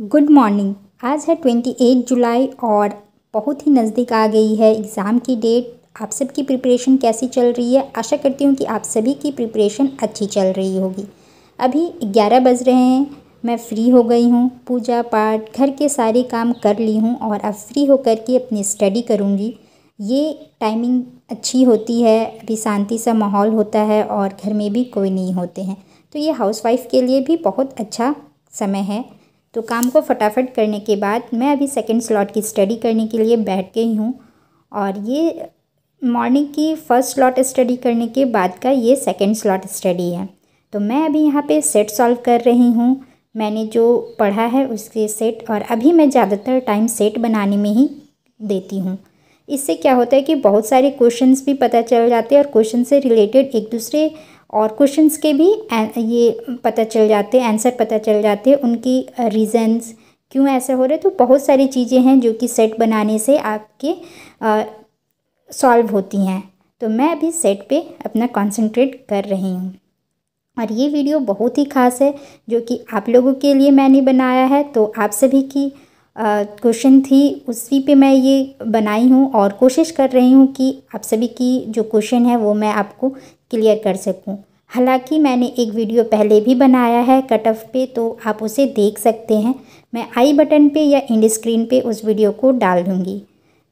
good morning आज है twenty eight जुलाई और बहुत ही नज़दीक आ गई है एग्ज़ाम की डेट आप सबकी प्रिपरेशन कैसी चल रही है आशा करती हूँ कि आप सभी की प्रिपरेशन अच्छी चल रही होगी अभी ग्यारह बज रहे हैं मैं फ़्री हो गई हूँ पूजा पाठ घर के सारे काम कर ली हूँ और अब फ्री होकर के अपनी स्टडी करूँगी ये टाइमिंग अच्छी होती है अभी शांति सा माहौल होता है और घर में भी कोई नहीं होते हैं तो ये हाउसवाइफ के लिए भी बहुत अच्छा समय है तो काम को फटाफट करने के बाद मैं अभी सेकेंड स्लॉट की स्टडी करने के लिए बैठ गई हूँ और ये मॉर्निंग की फ़र्स्ट स्लॉट स्टडी करने के बाद का ये सेकेंड स्लॉट स्टडी है तो मैं अभी यहाँ पे सेट सॉल्व कर रही हूँ मैंने जो पढ़ा है उसके सेट और अभी मैं ज़्यादातर टाइम सेट बनाने में ही देती हूँ इससे क्या होता है कि बहुत सारे क्वेश्चंस भी पता चल जाते हैं और क्वेश्चन से रिलेटेड एक दूसरे और क्वेश्चंस के भी ये पता चल जाते हैं आंसर पता चल जाते हैं उनकी रीज़न्स क्यों ऐसे हो रहे तो बहुत सारी चीज़ें हैं जो कि सेट बनाने से आपके सॉल्व होती हैं तो मैं अभी सेट पे अपना कंसंट्रेट कर रही हूँ और ये वीडियो बहुत ही ख़ास है जो कि आप लोगों के लिए मैंने बनाया है तो आप सभी की क्वेश्चन थी उसी पे मैं ये बनाई हूँ और कोशिश कर रही हूँ कि आप सभी की जो क्वेश्चन है वो मैं आपको क्लियर कर सकूं हालांकि मैंने एक वीडियो पहले भी बनाया है कट ऑफ पे तो आप उसे देख सकते हैं मैं आई बटन पे या इंड स्क्रीन पे उस वीडियो को डाल दूँगी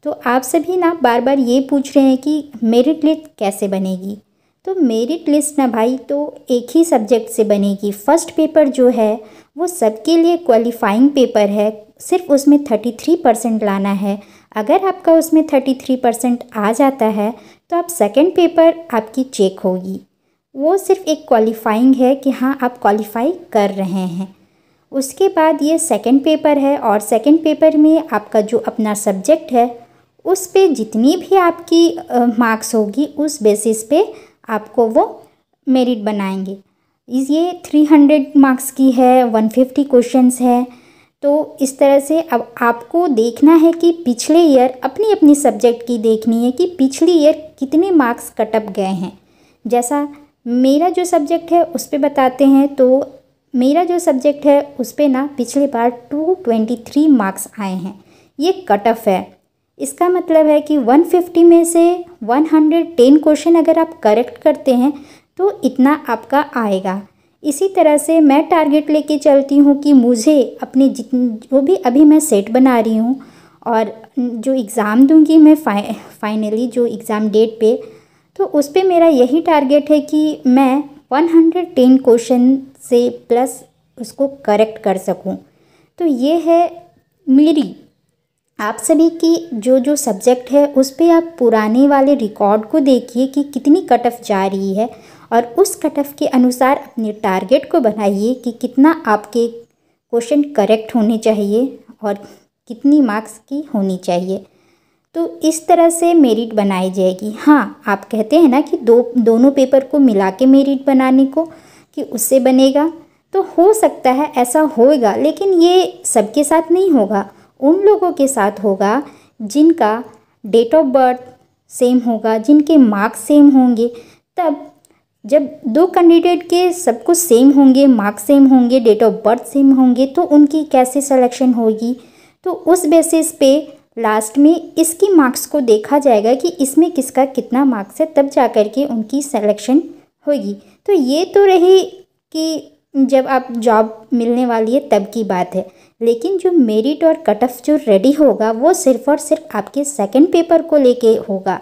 तो आप सभी ना बार बार ये पूछ रहे हैं कि मेरिट लिस्ट कैसे बनेगी तो मेरिट लिस्ट ना भाई तो एक ही सब्जेक्ट से बनेगी फ़र्स्ट पेपर जो है वो सबके लिए क्वालिफाइंग पेपर है सिर्फ उसमें थर्टी थ्री परसेंट लाना है अगर आपका उसमें थर्टी थ्री परसेंट आ जाता है तो आप सेकेंड पेपर आपकी चेक होगी वो सिर्फ एक क्वालिफाइंग है कि हाँ आप क्वालिफाई कर रहे हैं उसके बाद ये सेकेंड पेपर है और सेकेंड पेपर में आपका जो अपना सब्जेक्ट है उस पे जितनी भी आपकी मार्क्स होगी उस बेसिस पे आपको वो मेरिट बनाएंगे ये थ्री हंड्रेड मार्क्स की है वन फिफ्टी क्वेश्चन है तो इस तरह से अब आपको देखना है कि पिछले ईयर अपनी अपनी सब्जेक्ट की देखनी है कि पिछले ईयर कितने मार्क्स कटअप गए हैं जैसा मेरा जो सब्जेक्ट है उस पर बताते हैं तो मेरा जो सब्जेक्ट है उस पर ना पिछले बार टू ट्वेंटी थ्री मार्क्स आए हैं ये कट ऑफ है इसका मतलब है कि वन फिफ्टी में से वन हंड्रेड टेन क्वेश्चन अगर आप करेक्ट करते हैं तो इतना आपका आएगा इसी तरह से मैं टारगेट लेके चलती हूँ कि मुझे अपने जितनी जो भी अभी मैं सेट बना रही हूँ और जो एग्ज़ाम दूंगी मैं फाइ फाइनली जो एग्ज़ाम डेट पे तो उस पर मेरा यही टारगेट है कि मैं 110 क्वेश्चन से प्लस उसको करेक्ट कर सकूं तो ये है मेरी आप सभी की जो जो सब्जेक्ट है उस पर आप पुराने वाले रिकॉर्ड को देखिए कि कितनी कट ऑफ जा रही है और उस ऑफ के अनुसार अपने टारगेट को बनाइए कि कितना आपके क्वेश्चन करेक्ट होने चाहिए और कितनी मार्क्स की होनी चाहिए तो इस तरह से मेरिट बनाई जाएगी हाँ आप कहते हैं ना कि दो दोनों पेपर को मिला के मेरिट बनाने को कि उससे बनेगा तो हो सकता है ऐसा होएगा लेकिन ये सबके साथ नहीं होगा उन लोगों के साथ होगा जिनका डेट ऑफ बर्थ सेम होगा जिनके मार्क्स सेम होंगे तब जब दो कैंडिडेट के सब कुछ सेम होंगे मार्क्स सेम होंगे डेट ऑफ बर्थ सेम होंगे तो उनकी कैसे सिलेक्शन होगी तो उस बेसिस पे लास्ट में इसकी मार्क्स को देखा जाएगा कि इसमें किसका कितना मार्क्स है तब जा कर के उनकी सिलेक्शन होगी तो ये तो रही कि जब आप जॉब मिलने वाली है तब की बात है लेकिन जो मेरिट और कट ऑफ जो रेडी होगा वो सिर्फ और सिर्फ आपके सेकंड पेपर को लेके होगा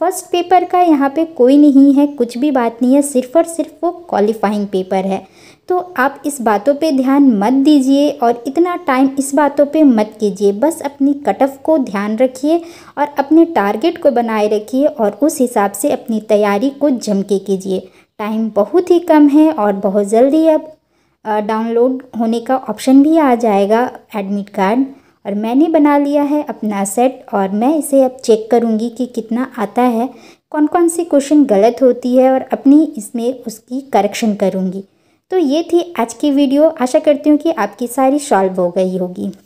फर्स्ट पेपर का यहाँ पे कोई नहीं है कुछ भी बात नहीं है सिर्फ और सिर्फ वो क्वालिफाइंग पेपर है तो आप इस बातों पे ध्यान मत दीजिए और इतना टाइम इस बातों पे मत कीजिए बस अपनी कटअफ को ध्यान रखिए और अपने टारगेट को बनाए रखिए और उस हिसाब से अपनी तैयारी को जम के कीजिए टाइम बहुत ही कम है और बहुत जल्दी अब डाउनलोड होने का ऑप्शन भी आ जाएगा एडमिट कार्ड और मैंने बना लिया है अपना सेट और मैं इसे अब चेक करूँगी कि कितना आता है कौन कौन सी क्वेश्चन गलत होती है और अपनी इसमें उसकी करेक्शन करूँगी तो ये थी आज की वीडियो आशा करती हूँ कि आपकी सारी सॉल्व हो गई होगी